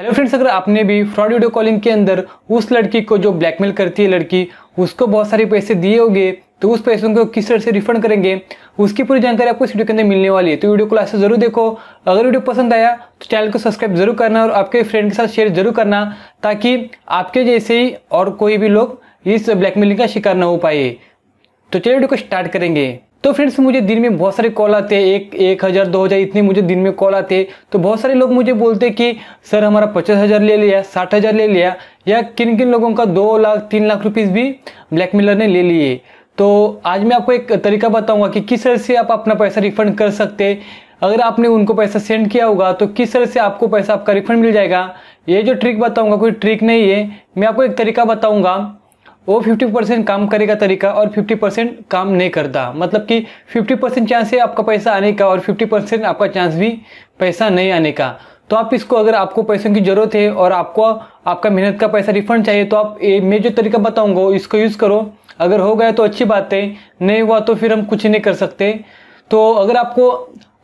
hello friends अगर आपने भी फ्रॉड वीडियो कॉलिंग के अंदर उस लड़की को जो ब्लैकमेल करती है लड़की उसको बहुत सारे पैसे दिए होंगे तो उस पैसों को किस तरह से रिफंड करेंगे उसकी पूरी जानकारी आपको इस वीडियो के अंदर मिलने वाली है तो वीडियो को लास्ट जरूर देखो अगर वीडियो पसंद आया तो चैनल को सब्सक्राइब जरूर करना और आपके फ्रेंड के साथ शेयर जरूर करना ताकि आपके जैसे ही और कोई भी लोग इस ब्लैकमेलिंग का शिकार ना हो पाए तो चलिए वीडियो को स्टार्ट करेंगे तो फ्रेंड्स मुझे दिन में बहुत सारे कॉल आते हैं एक एक हज़ार दो हज़ार इतने मुझे दिन में कॉल आते हैं तो बहुत सारे लोग मुझे बोलते हैं कि सर हमारा पचास हज़ार ले लिया साठ हज़ार ले लिया या किन किन लोगों का दो लाख तीन लाख रुपीज़ भी ब्लैकमेलर ने ले लिए तो आज मैं आपको एक तरीका बताऊंगा कि किस तरह से आप अपना पैसा रिफंड कर सकते अगर आपने उनको पैसा सेंड किया होगा तो किस तरह से आपको पैसा आपका रिफंड मिल जाएगा ये जो ट्रिक बताऊंगा कोई ट्रिक नहीं है मैं आपको एक तरीका बताऊंगा वो 50 परसेंट काम करेगा तरीका और 50 परसेंट काम नहीं करता मतलब कि 50 परसेंट चांस है आपका पैसा आने का और 50 परसेंट आपका चांस भी पैसा नहीं आने का तो आप इसको अगर आपको पैसों की ज़रूरत है और आपको आपका मेहनत का पैसा रिफंड चाहिए तो आप ए, मैं जो तरीका बताऊँगा इसको यूज़ करो अगर हो गया तो अच्छी बात है नहीं हुआ तो फिर हम कुछ नहीं कर सकते तो अगर आपको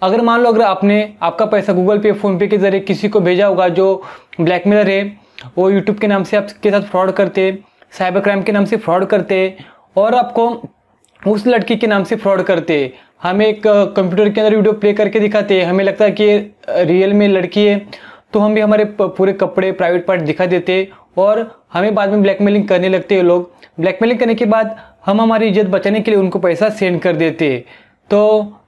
अगर मान लो अगर आपने आपका पैसा गूगल पे फ़ोनपे के ज़रिए किसी को भेजा होगा जो ब्लैकमेलर है वो यूट्यूब के नाम से आपके साथ फ्रॉड करते हैं साइबर क्राइम के नाम से फ्रॉड करते हैं और आपको उस लड़की के नाम से फ्रॉड करते हमें एक कंप्यूटर के अंदर वीडियो प्ले करके दिखाते हैं हमें लगता है कि रियल में लड़की है तो हम भी हमारे पूरे कपड़े प्राइवेट पार्ट दिखा देते और हमें बाद में ब्लैकमेलिंग करने लगते हैं लोग ब्लैकमेलिंग करने के बाद हम हमारी इज्जत बचाने के लिए उनको पैसा सेंड कर देते तो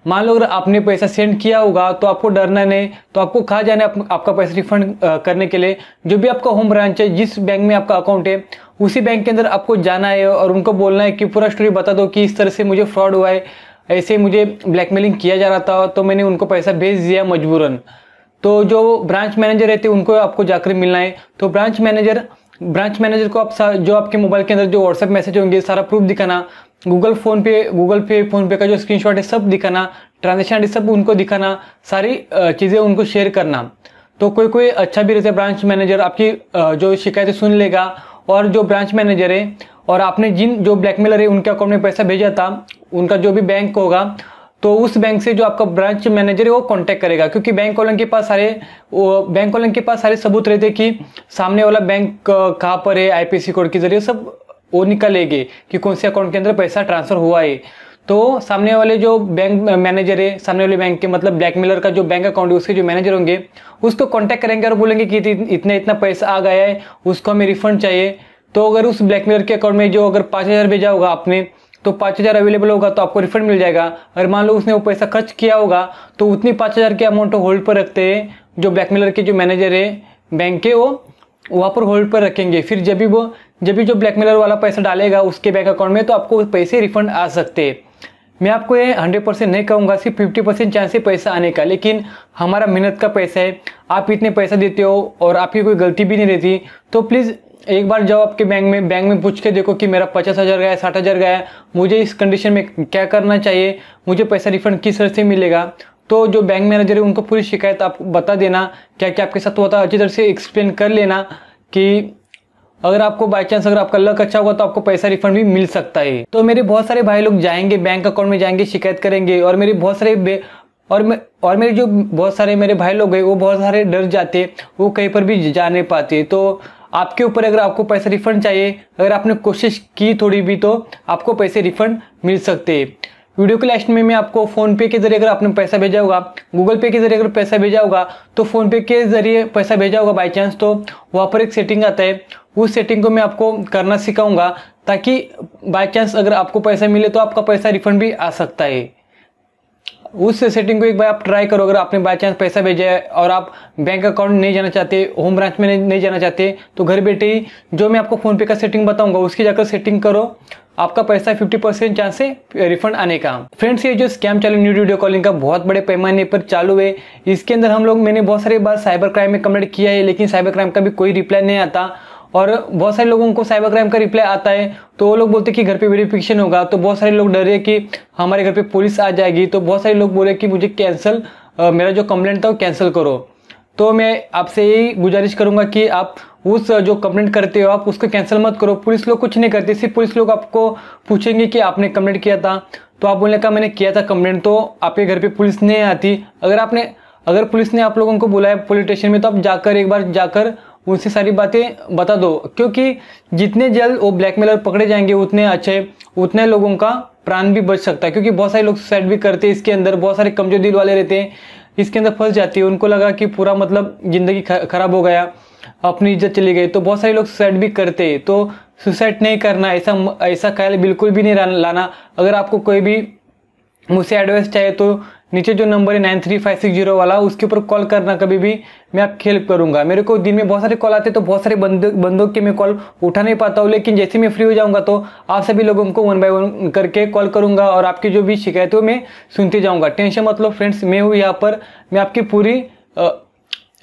मान लो अगर आपने पैसा सेंड किया होगा तो आपको डरना नहीं तो आपको कहा जाना आप, आपका पैसा रिफंड करने के लिए जो भी आपका होम ब्रांच है जिस बैंक में आपका अकाउंट है उसी बैंक के अंदर आपको जाना है और उनको बोलना है कि पूरा स्टोरी बता दो कि इस तरह से मुझे फ्रॉड हुआ है ऐसे मुझे ब्लैकमेलिंग किया जा रहा था तो मैंने उनको पैसा भेज दिया मजबूरन तो जो ब्रांच मैनेजर रहते हैं उनको आपको जाकर मिलना है तो ब्रांच मैनेजर ब्रांच मैनेजर को आप जो आपके मोबाइल के अंदर जो व्हाट्सएप मैसेज होंगे सारा प्रूफ दिखाना Google PhonePe Google pay PhonePe का जो स्क्रीनशॉट है सब दिखाना ट्रांजेक्शन है सब उनको दिखाना सारी चीज़ें उनको शेयर करना तो कोई कोई अच्छा भी रहता है ब्रांच मैनेजर आपकी जो शिकायतें सुन लेगा और जो ब्रांच मैनेजर है और आपने जिन जो ब्लैकमेलर है उनके अकाउंट में पैसा भेजा था उनका जो भी बैंक होगा तो उस बैंक से जो आपका ब्रांच मैनेजर है वो कांटेक्ट करेगा क्योंकि बैंक वालों के पास सारे वो बैंक वालों के पास सारे सबूत रहते हैं कि सामने वाला बैंक कहाँ पर है आईपीसी कोड के जरिए सब वो निकलेगे कि कौन से अकाउंट के अंदर पैसा ट्रांसफर हुआ है तो सामने वाले जो बैंक मैनेजर है सामने वाले बैंक के मतलब ब्लैकमेलर का जो बैंक अकाउंट है उसके जो मैनेजर होंगे उसको कॉन्टैक्ट करेंगे और बोलेंगे कि इतना इतना पैसा आ गया है उसको हमें रिफंड चाहिए तो अगर उस ब्लैकमेलर के अकाउंट में जो अगर पाँच हज़ार भेजा होगा आपने तो पाँच हज़ार अवेलेबल होगा तो आपको रिफंड मिल जाएगा और मान लो उसने वो पैसा खर्च किया होगा तो उतनी पाँच हज़ार के अमाउंट होल्ड पर रखते हैं जो ब्लैकमेलर के जो मैनेजर है बैंक के वो वहाँ पर होल्ड पर रखेंगे फिर जब भी वो जब भी जो ब्लैकमेलर वाला पैसा डालेगा उसके बैंक अकाउंट में तो आपको पैसे रिफंड आ सकते हैं मैं आपको ये हंड्रेड परसेंट नहीं कहूँगा सिर्फ फिफ्टी परसेंट चांस है पैसा आने का लेकिन हमारा मेहनत का पैसा है आप इतने पैसा देते हो और आपकी कोई गलती भी नहीं रहती तो प्लीज़ एक बार जाओ आपके बैंक में बैंक में पूछ के देखो कि मेरा पचास हज़ार गया साठ हज़ार गया मुझे इस कंडीशन में क्या करना चाहिए मुझे पैसा रिफंड किस तरह से मिलेगा तो जो बैंक मैनेजर है उनको पूरी शिकायत आप बता देना क्या क्या आपके साथ हुआ था अच्छी तरह से एक्सप्लेन कर लेना कि अगर आपको बाई चांस अगर आपका लक अच्छा होगा तो आपको पैसा रिफंड भी मिल सकता है तो मेरे बहुत सारे भाई लोग जाएंगे बैंक अकाउंट में जाएंगे शिकायत करेंगे और मेरे बहुत सारे और मैं और मेरे जो बहुत सारे मेरे भाई लोग हैं वो बहुत सारे डर जाते वो कहीं पर भी जा नहीं पाते तो आपके ऊपर अगर आपको पैसा रिफंड चाहिए अगर आपने कोशिश की थोड़ी भी तो आपको पैसे रिफंड मिल सकते हैं वीडियो के लास्ट में मैं आपको फोन पे के जरिए अगर आपने पैसा भेजा होगा गूगल पे के जरिए अगर पैसा भेजा होगा तो फोन पे के जरिए पैसा भेजा होगा बाई चांस तो वहाँ पर एक सेटिंग आता है उस सेटिंग को मैं आपको करना सिखाऊंगा ताकि बाई चांस अगर आपको पैसा मिले तो आपका पैसा रिफंड भी आ सकता है उस सेटिंग को एक बार आप ट्राई करो अगर आपने बाई चांस पैसा भेजा है और आप बैंक अकाउंट नहीं जाना चाहते होम ब्रांच में नहीं, जाना चाहते तो घर बैठे ही जो मैं आपको फ़ोनपे का सेटिंग बताऊंगा उसकी जाकर सेटिंग करो आपका पैसा 50 परसेंट चांस है रिफंड आने का फ्रेंड्स ये जो स्कैम चालू न्यू वीडियो कॉलिंग का बहुत बड़े पैमाने पर चालू है इसके अंदर हम लोग मैंने बहुत सारी बार साइबर क्राइम में कम्प्लेट किया है लेकिन साइबर क्राइम का भी कोई रिप्लाई नहीं आता और बहुत सारे लोगों को साइबर क्राइम का रिप्लाई आता है तो वो लोग बोलते कि घर पे वेरिफिकेशन होगा तो बहुत सारे लोग डर रहे कि हमारे घर पे पुलिस आ जाएगी तो बहुत सारे लोग बोले कि मुझे कैंसिल मेरा जो कंप्लेंट था वो कैंसिल करो तो मैं आपसे यही गुजारिश करूंगा कि आप उस जो कंप्लेंट करते हो आप उसको कैंसिल मत करो पुलिस लोग कुछ नहीं करते सिर्फ पुलिस लोग आपको पूछेंगे कि आपने कंप्लेंट किया था तो आप बोलने का मैंने किया था कंप्लेंट तो आपके घर पे पुलिस नहीं आती अगर आपने अगर पुलिस ने आप लोगों को बुलाया पुलिस स्टेशन में तो आप जाकर एक बार जाकर उनसे सारी बातें बता दो क्योंकि जितने जल्द वो ब्लैकमेलर पकड़े जाएंगे उतने अच्छे उतने लोगों का प्राण भी बच सकता है क्योंकि बहुत सारे लोग सुसाइड भी करते हैं इसके अंदर बहुत सारे कमजोर दिल वाले रहते हैं इसके अंदर फंस जाती है उनको लगा कि पूरा मतलब ज़िंदगी खराब हो गया अपनी इज्जत चली गई तो बहुत सारे लोग सुसाइड भी करते हैं तो सुसाइड नहीं करना ऐसा ऐसा ख्याल बिल्कुल भी नहीं लाना अगर आपको कोई भी मुझसे एडवाइस चाहिए तो नीचे जो नंबर है nine three five six zero वाला उसके ऊपर कॉल करना कभी भी मैं आपकी हेल्प करूंगा मेरे को दिन में बहुत सारे कॉल आते तो बहुत सारे बंद, बंदों के मैं कॉल उठा नहीं पाता हूँ लेकिन जैसे मैं फ्री हो जाऊंगा तो आप सभी लोगों को वन बाय वन करके कॉल करूंगा और आपकी जो भी शिकायत हो मैं सुनते जाऊँगा टेंशन मतलब फ्रेंड्स मैं हूँ यहाँ पर मैं आपकी पूरी आ,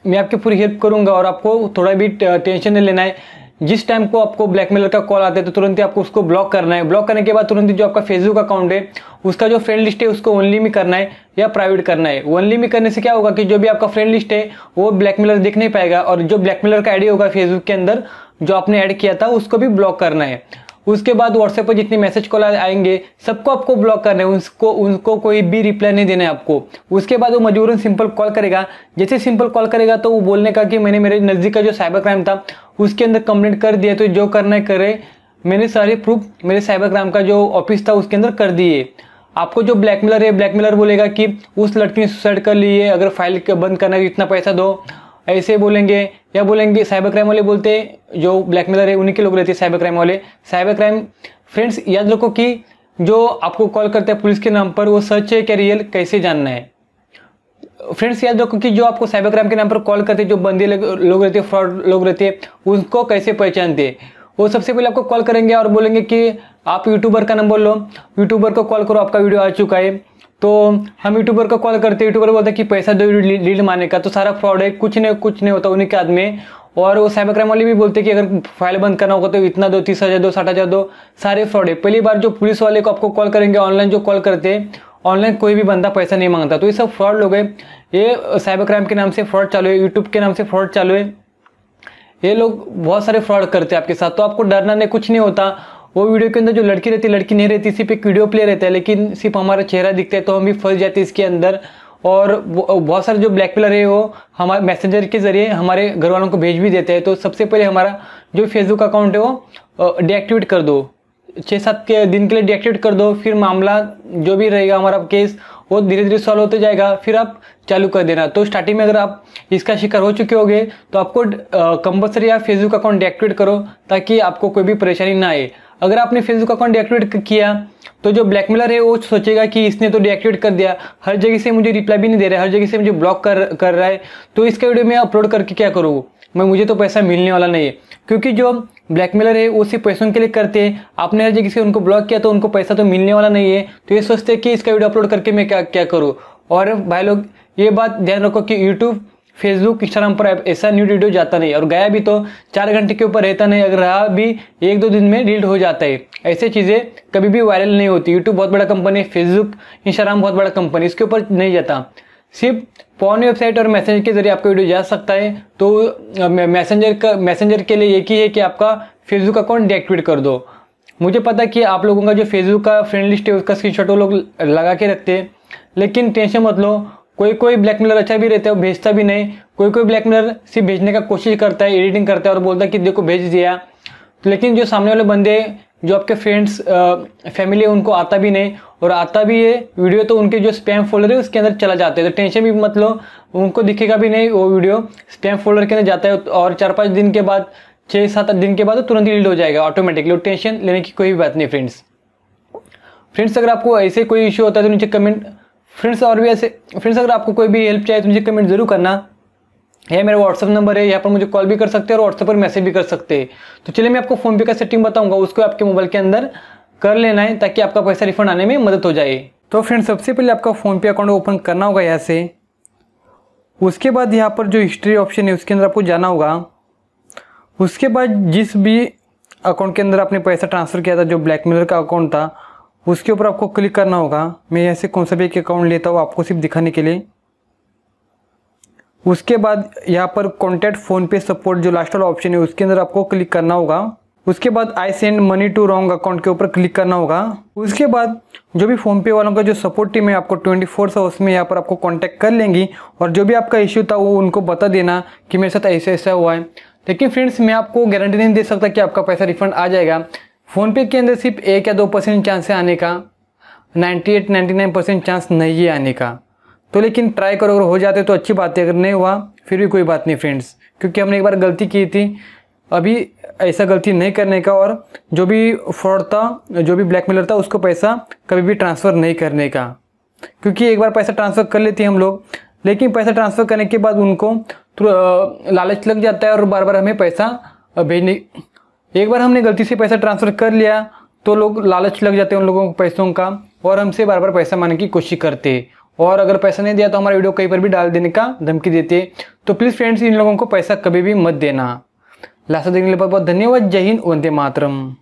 मैं आपकी पूरी हेल्प करूँगा और आपको थोड़ा भी टेंशन नहीं लेना है जिस टाइम को आपको ब्लैकमेलर का कॉल आता है तो तुरंत ही आपको उसको ब्लॉक करना है ब्लॉक करने के बाद तुरंत ही जो आपका फेसबुक अकाउंट है उसका जो फ्रेंड लिस्ट है उसको ओनली में करना है या प्राइवेट करना है ओनली में करने से क्या होगा कि जो भी आपका फ्रेंड लिस्ट है वो ब्लैकमेलर देख नहीं पाएगा और जो ब्लैकमेलर का आईडी होगा फेसबुक के अंदर जो आपने ऐड किया था उसको भी ब्लॉक करना है उसके बाद व्हाट्सएप पर जितने मैसेज कॉल आएंगे सबको आपको ब्लॉक करना है उसको उनको कोई भी रिप्लाई नहीं देना है आपको उसके बाद वो मजबूरन सिंपल कॉल करेगा जैसे सिंपल कॉल करेगा तो वो बोलने का कि मैंने मेरे नज़दीक का जो साइबर क्राइम था उसके अंदर कंप्लेंट कर दिया तो जो करना है करे मैंने सारे प्रूफ मेरे साइबर क्राइम का जो ऑफिस था उसके अंदर कर दिए आपको जो ब्लैकमेलर है ब्लैकमेलर बोलेगा कि उस लड़की ने सुसाइड कर ली है अगर फाइल बंद करना है तो इतना पैसा दो ऐसे बोलेंगे या बोलेंगे साइबर क्राइम वाले बोलते जो ब्लैकमेलर है उन्हीं के लोग रहते हैं साइबर क्राइम वाले साइबर क्राइम फ्रेंड्स याद रखो कि जो आपको कॉल करते हैं पुलिस के नाम पर वो सच है क्या रियल कैसे जानना है फ्रेंड्स याद रखो कि जो आपको साइबर क्राइम के नाम पर कॉल करते हैं जो बंदे लोग रहते हैं फ्रॉड लोग रहते हैं उनको कैसे पहचानते वो सबसे पहले आपको कॉल करेंगे और बोलेंगे कि आप यूट्यूबर का नंबर लो यूट्यूबर को कॉल करो आपका वीडियो आ चुका है तो हम यूट्यूबर का कॉल करते यूट्यूबर बोलते हैं कि पैसा दो लीड मारने का तो सारा फ्रॉड है कुछ नहीं कुछ नहीं होता उन्हीं के आदमी और वो साइबर क्राइम वाले भी बोलते हैं कि अगर फाइल बंद करना होगा तो इतना दो तीस हज़ार दो साठ हज़ार दो सारे फ्रॉड है पहली बार जो पुलिस वाले को आपको कॉल करेंगे ऑनलाइन जो कॉल करते हैं ऑनलाइन कोई भी बंदा पैसा नहीं मांगता तो ये सब फ्रॉड लोग हैं ये साइबर क्राइम के नाम से फ्रॉड चालू है यूट्यूब के नाम से फ्रॉड चालू है ये लोग बहुत सारे फ्रॉड करते हैं आपके साथ तो आपको डरना नहीं कुछ नहीं होता वो वीडियो के अंदर जो लड़की रहती लड़की नहीं रहती सिर्फ एक वीडियो प्ले रहता है लेकिन सिर्फ हमारा चेहरा दिखता है तो हम भी फंस जाते हैं इसके अंदर और बहुत सारे जो ब्लैक पिलर है वो हमारे मैसेंजर के ज़रिए हमारे घर वालों को भेज भी देते हैं तो सबसे पहले हमारा जो फेसबुक अकाउंट है वो डीएक्टिवेट कर दो छः सात के दिन के लिए डीएक्टिवेट कर दो फिर मामला जो भी रहेगा हमारा केस वो धीरे धीरे सॉल्व होते जाएगा फिर आप चालू कर देना तो स्टार्टिंग में अगर आप इसका शिकार हो चुके होगे तो आपको कंपल्सरी आप फेसबुक अकाउंट डीएक्टिवेट करो ताकि आपको कोई भी परेशानी ना आए अगर आपने फेसबुक अकाउंट डीएक्टिवेट किया तो जो ब्लैकमेलर है वो सोचेगा कि इसने तो डीएक्टिवेट कर दिया हर जगह से मुझे रिप्लाई भी नहीं दे रहा है हर जगह से मुझे ब्लॉक कर कर रहा है तो इसका वीडियो मैं अपलोड करके क्या करूँ मैं मुझे तो पैसा मिलने वाला नहीं है क्योंकि जो ब्लैकमेलर है वो सिर्फ पैसों के लिए करते हैं आपने हर जगह से उनको ब्लॉक किया तो उनको पैसा तो मिलने वाला नहीं है तो ये सोचते हैं कि इसका वीडियो अपलोड करके मैं क्या क्या करूँ और भाई लोग ये बात ध्यान रखो कि यूट्यूब फेसबुक इंस्टाग्राम पर ऐसा न्यू वीडियो जाता नहीं और गया भी तो चार घंटे के ऊपर रहता नहीं अगर रहा भी एक दो दिन में डिलीट हो जाता है ऐसे चीज़ें कभी भी वायरल नहीं होती यूट्यूब बहुत बड़ा कंपनी है फेसबुक इंस्टाग्राम बहुत बड़ा कंपनी इसके ऊपर नहीं जाता सिर्फ पॉन वेबसाइट और मैसेंजर के जरिए आपका वीडियो जा सकता है तो मैसेंजर का मैसेंजर के लिए एक ही है कि आपका फेसबुक अकाउंट डीएक्टिवेट कर दो मुझे पता कि आप लोगों का जो फेसबुक का फ्रेंड लिस्ट है उसका स्क्रीनशॉट वो लोग लगा के रखते हैं लेकिन टेंशन मत लो कोई कोई ब्लैक मेलर अच्छा भी रहता है भेजता भी नहीं कोई कोई ब्लैक मेलर सिर्फ भेजने का कोशिश करता है एडिटिंग करता है और बोलता है कि देखो भेज दिया तो लेकिन जो सामने वाले बंदे जो आपके फ्रेंड्स फैमिली है उनको आता भी नहीं और आता भी है वीडियो तो उनके जो स्पैम फोल्डर है उसके अंदर चला जाता है तो टेंशन भी मत लो उनको दिखेगा भी नहीं वो वीडियो स्पैम फोल्डर के अंदर जाता है और चार पाँच दिन के बाद छः सात दिन के बाद तुरंत डिलीट हो जाएगा ऑटोमेटिकली और टेंशन लेने की कोई भी बात नहीं फ्रेंड्स फ्रेंड्स अगर आपको ऐसे कोई इशू होता है तो नीचे कमेंट फ्रेंड्स और भी ऐसे फ्रेंड्स अगर आपको कोई भी हेल्प चाहिए तो मुझे कमेंट जरूर करना यह मेरा व्हाट्सअप नंबर है यहाँ पर मुझे कॉल भी कर सकते हैं और व्हाट्सएप पर मैसेज भी कर सकते हैं तो चलिए मैं आपको फ़ोनपे का सेटिंग बताऊंगा उसको आपके मोबाइल के अंदर कर लेना है ताकि आपका पैसा रिफंड आने में मदद हो जाए तो फ्रेंड्स सबसे पहले आपका फ़ोनपे अकाउंट ओपन करना होगा यहाँ से उसके बाद यहाँ पर जो हिस्ट्री ऑप्शन है उसके अंदर आपको जाना होगा उसके बाद जिस भी अकाउंट के अंदर आपने पैसा ट्रांसफ़र किया था जो ब्लैक मिलर का अकाउंट था उसके ऊपर आपको क्लिक करना होगा मैं ऐसे कौन सा भी एक अकाउंट लेता हूँ आपको सिर्फ दिखाने के लिए उसके बाद यहाँ पर कॉन्टैक्ट फ़ोन पे सपोर्ट जो लास्ट वाला ऑप्शन है उसके अंदर आपको क्लिक करना होगा उसके बाद I send money to wrong account के ऊपर क्लिक करना होगा उसके बाद जो भी फ़ोनपे वालों का जो सपोर्ट टीम है आपको ट्वेंटी फोर आवर्स उसमें यहाँ पर आपको कांटेक्ट कर लेंगी और जो भी आपका इश्यू था वो उनको बता देना कि मेरे साथ ऐसा ऐसा हुआ है लेकिन फ्रेंड्स मैं आपको गारंटी नहीं दे सकता कि आपका पैसा रिफंड आ जाएगा फ़ोनपे के अंदर सिर्फ एक या दो परसेंट चांस है आने का 98 99 परसेंट चांस नहीं है आने का तो लेकिन ट्राई करो अगर हो जाते तो अच्छी बात है अगर नहीं हुआ फिर भी कोई बात नहीं फ्रेंड्स क्योंकि हमने एक बार गलती की थी अभी ऐसा गलती नहीं करने का और जो भी फ्रॉड था जो भी ब्लैकमेलर था उसको पैसा कभी भी ट्रांसफ़र नहीं करने का क्योंकि एक बार पैसा ट्रांसफ़र कर लेती हम लोग लेकिन पैसा ट्रांसफ़र करने के बाद उनको लालच लग जाता है और बार बार हमें पैसा भेजने एक बार हमने गलती से पैसा ट्रांसफ़र कर लिया तो लोग लालच लग जाते हैं उन लोगों को पैसों का और हमसे बार बार पैसा मांगने की कोशिश करते और अगर पैसा नहीं दिया तो हमारा वीडियो कहीं पर भी डाल देने का धमकी देते तो प्लीज़ फ्रेंड्स इन लोगों को पैसा कभी भी मत देना लास्ट देखने के लिए बहुत बहुत धन्यवाद जय हिंद वंदे मातरम